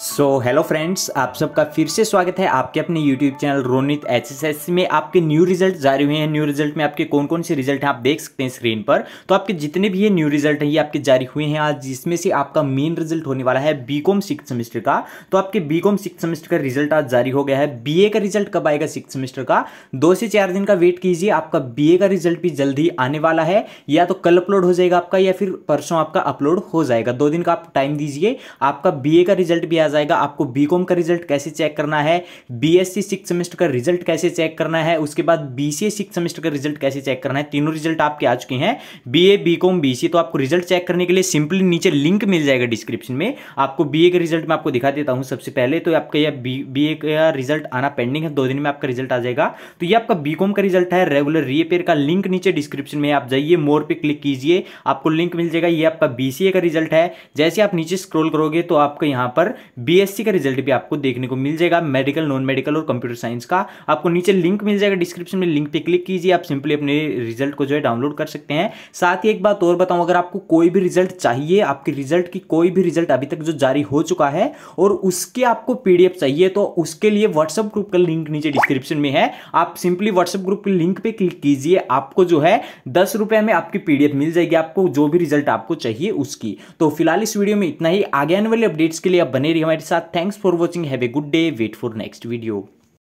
so hello friends आप सबका फिर से स्वागत है आपके अपने यूट्यूब चैनल रोनित एच में आपके न्यू रिजल्ट जारी हुए हैं न्यू रिजल्ट में आपके कौन कौन से रिजल्ट हैं आप देख सकते हैं स्क्रीन पर तो आपके जितने भी ये न्यू रिजल्ट हैं ये आपके जारी हुए हैं आज जिसमें से आपका मेन रिजल्ट होने वाला है बी कॉम सिक्स सेमेस्टर का तो आपके बी कॉम सिक्स सेमेस्टर का रिजल्ट आज जारी हो गया है बी का रिजल्ट कब आएगा सिक्स सेमेस्टर का दो से चार दिन का वेट कीजिए आपका बी का रिजल्ट भी जल्दी आने वाला है या तो कल अपलोड हो जाएगा आपका या फिर परसों आपका अपलोड हो जाएगा दो दिन का आप टाइम दीजिए आपका बी का रिजल्ट भी किया जाएगा आपको बीकॉम का रिजल्ट कैसे चेक करना है बीएससी सिक्स सेमेस्टर का रिजल्ट कैसे चेक करना है उसके बाद बीसीए सिक्स सेमेस्टर का रिजल्ट कैसे चेक करना है तीनों रिजल्ट आपके आ चुके हैं बीए बीकॉम बीसी तो आपको रिजल्ट चेक करने के लिए सिंपली नीचे लिंक मिल जाएगा डिस्क्रिप्शन में आपको बीए का रिजल्ट मैं आपको दिखा देता हूं सबसे पहले तो आपका यह बीए का रिजल्ट आना पेंडिंग है दो दिन में आपका रिजल्ट आ जाएगा तो ये आपका बीकॉम का रिजल्ट है रेगुलर रीपेयर का लिंक नीचे डिस्क्रिप्शन में आप जाइए मोर पर क्लिक कीजिए आपको लिंक मिल जाएगा ये आपका बीसीए का रिजल्ट है जैसे आप नीचे स्क्रोल करोगे तो आपको यहाँ पर बीएससी का रिजल्ट भी आपको देखने को मिल जाएगा मेडिकल नॉन मेडिकल और कंप्यूटर साइंस का आपको नीचे लिंक मिल जाएगा डिस्क्रिप्शन में लिंक पे क्लिक कीजिए आप सिंपली अपने रिजल्ट को जो है डाउनलोड कर सकते हैं साथ ही एक बात और बताऊं अगर आपको कोई भी रिजल्ट चाहिए आपके रिजल्ट की कोई भी रिजल्ट अभी तक जो जारी हो चुका है और उसके आपको पीडीएफ चाहिए तो उसके लिए व्हाट्सअप ग्रुप का लिंक नीचे डिस्क्रिप्शन में है आप सिंपली व्हाट्सएप ग्रुप के लिंक पे क्लिक कीजिए आपको जो है दस रुपये में आपकी पीडीएफ मिल जाएगी आपको जो भी रिजल्ट आपको चाहिए उसकी तो फिलहाल इस वीडियो में इतना ही आगे आने वाले अपडेट्स के लिए आप बने रहिए रही हमारे साथ thanks for watching have a good day wait for next video